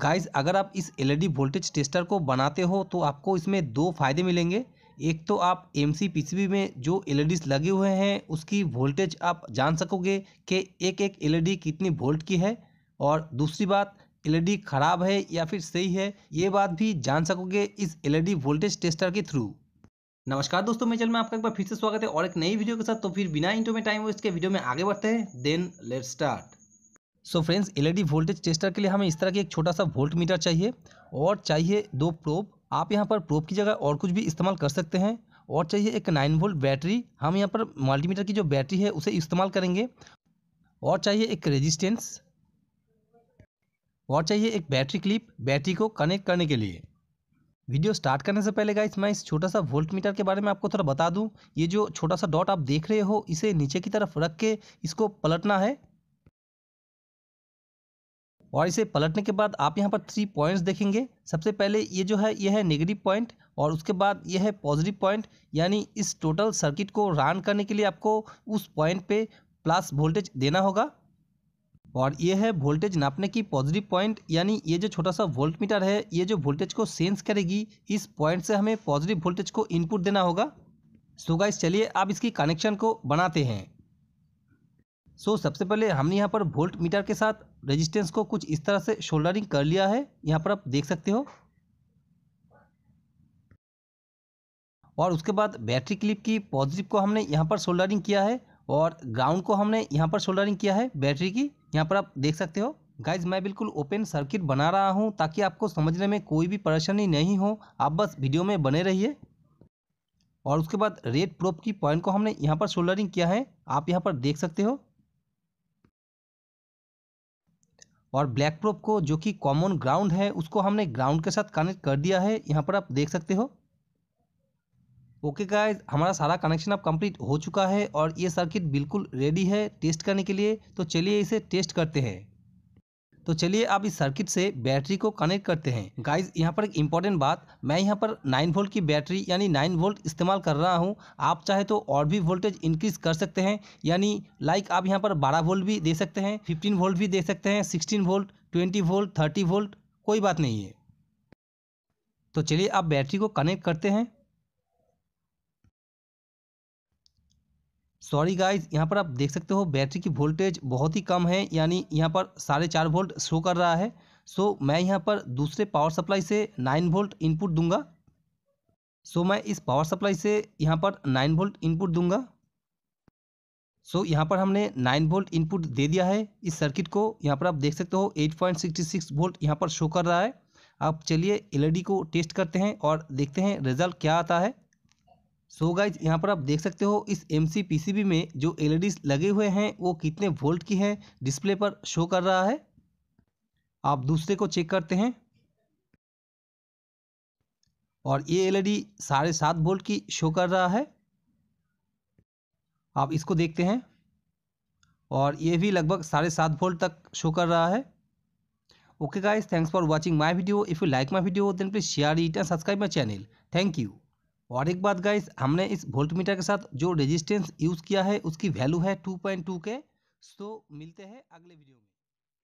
guys अगर आप इस एलईडी वोल्टेज टेस्टर को बनाते हो तो आपको इसमें दो फायदे मिलेंगे एक तो आप एम सी में जो एल e लगे हुए हैं उसकी वोल्टेज आप जान सकोगे कि एक एक एल कितनी वोल्ट की है और दूसरी बात एल e ख़राब है या फिर सही है ये बात भी जान सकोगे इस एल वोल्टेज टेस्टर के थ्रू नमस्कार दोस्तों मैं चल में आपका एक बार फिर से स्वागत है और एक नई वीडियो के साथ तो फिर बिना इंटो में टाइम वेस्ट के वीडियो में आगे बढ़ते हैं then let start so friends LED voltage tester के लिए हमें इस तरह की एक छोटा सा वोल्ट मीटर चाहिए और चाहिए दो प्रोप आप यहाँ पर प्रोप की जगह और कुछ भी इस्तेमाल कर सकते हैं और चाहिए एक नाइन वोल्ट बैटरी हम यहाँ पर मल्टीमीटर की जो बैटरी है उसे इस्तेमाल करेंगे और चाहिए एक रेजिस्टेंस और चाहिए एक बैटरी क्लिप बैटरी को कनेक्ट करने के लिए वीडियो स्टार्ट करने से पहले गाइस मैं इस छोटा सा वोल्ट मीटर के बारे में आपको थोड़ा बता दूं ये जो छोटा सा डॉट आप देख रहे हो इसे नीचे की तरफ रख के इसको पलटना है और इसे पलटने के बाद आप यहाँ पर थ्री पॉइंट्स देखेंगे सबसे पहले ये जो है यह है नेगेटिव पॉइंट और उसके बाद यह है पॉजिटिव पॉइंट यानी इस टोटल सर्किट को रन करने के लिए आपको उस पॉइंट पे प्लस वोल्टेज देना होगा और ये है वोल्टेज नापने की पॉजिटिव पॉइंट यानी ये जो छोटा सा वोल्ट मीटर है ये जो वोल्टेज को सेंस करेगी इस पॉइंट से हमें पॉजिटिव वोल्टेज को इनपुट देना होगा सो गाइस चलिए आप इसकी कनेक्शन को बनाते हैं सो so, सबसे पहले हमने यहाँ पर वोल्ट मीटर के साथ रेजिस्टेंस को कुछ इस तरह से शोल्डरिंग कर लिया है यहाँ पर आप देख सकते हो और उसके बाद बैटरी क्लिप की पॉजिटिव को हमने यहाँ पर शोल्डरिंग किया है और ग्राउंड को हमने यहाँ पर शोल्डरिंग किया है बैटरी की यहाँ पर आप देख सकते हो गाइज मैं बिल्कुल ओपन सर्किट बना रहा हूँ ताकि आपको समझने में कोई भी परेशानी नहीं हो आप बस वीडियो में बने रहिए और उसके बाद रेड प्रोप की पॉइंट को हमने यहाँ पर शोल्डरिंग किया है आप यहाँ पर देख सकते हो और ब्लैक प्रोप को जो कि कॉमन ग्राउंड है उसको हमने ग्राउंड के साथ कनेक्ट कर दिया है यहाँ पर आप देख सकते हो ओके okay गाइस हमारा सारा कनेक्शन अब कंप्लीट हो चुका है और ये सर्किट बिल्कुल रेडी है टेस्ट करने के लिए तो चलिए इसे टेस्ट करते हैं तो चलिए आप इस सर्किट से बैटरी को कनेक्ट करते हैं गाइज यहाँ पर एक इंपॉर्टेंट बात मैं यहाँ पर 9 वोल्ट की बैटरी यानी 9 वोल्ट इस्तेमाल कर रहा हूँ आप चाहे तो और भी वोल्टेज इंक्रीज कर सकते हैं यानी लाइक आप यहाँ पर 12 वोल्ट भी दे सकते हैं 15 वोल्ट भी दे सकते हैं 16 volt twenty volt thirty volt कोई बात नहीं है तो चलिए आप बैटरी को कनेक्ट करते हैं सॉरी गाइज यहाँ पर आप देख सकते हो बैटरी की वोल्टेज बहुत ही कम है यानी यहाँ पर साढ़े चार वोल्ट शो कर रहा है सो so, मैं यहाँ पर दूसरे पावर सप्लाई से नाइन वोल्ट इनपुट दूंगा सो so, मैं इस पावर सप्लाई से यहाँ पर नाइन वोल्ट इनपुट दूंगा सो so, यहाँ पर हमने नाइन वोल्ट इनपुट दे दिया है इस सर्किट को यहाँ पर आप देख सकते हो eight point sixty six volt यहाँ पर शो कर रहा है आप चलिए एलईडी e को टेस्ट करते हैं और देखते हैं रिजल्ट क्या आता है सो so गाइज यहाँ पर आप देख सकते हो इस एम सी में जो एल e लगे हुए हैं वो कितने वोल्ट की हैं डिस्प्ले पर शो कर रहा है आप दूसरे को चेक करते हैं और ये एल ई डी साढ़े सात वोल्ट की शो कर रहा है आप इसको देखते हैं और ये भी लगभग साढ़े सात वोल्ट तक शो कर रहा है okay guys thanks for watching my video if you like my video then please share it and subscribe my channel thank you और एक बात गाइस हमने इस वोल्टमीटर के साथ जो रेजिस्टेंस यूज़ किया है उसकी वैल्यू है टू पॉइंट टू के सो मिलते हैं अगले वीडियो में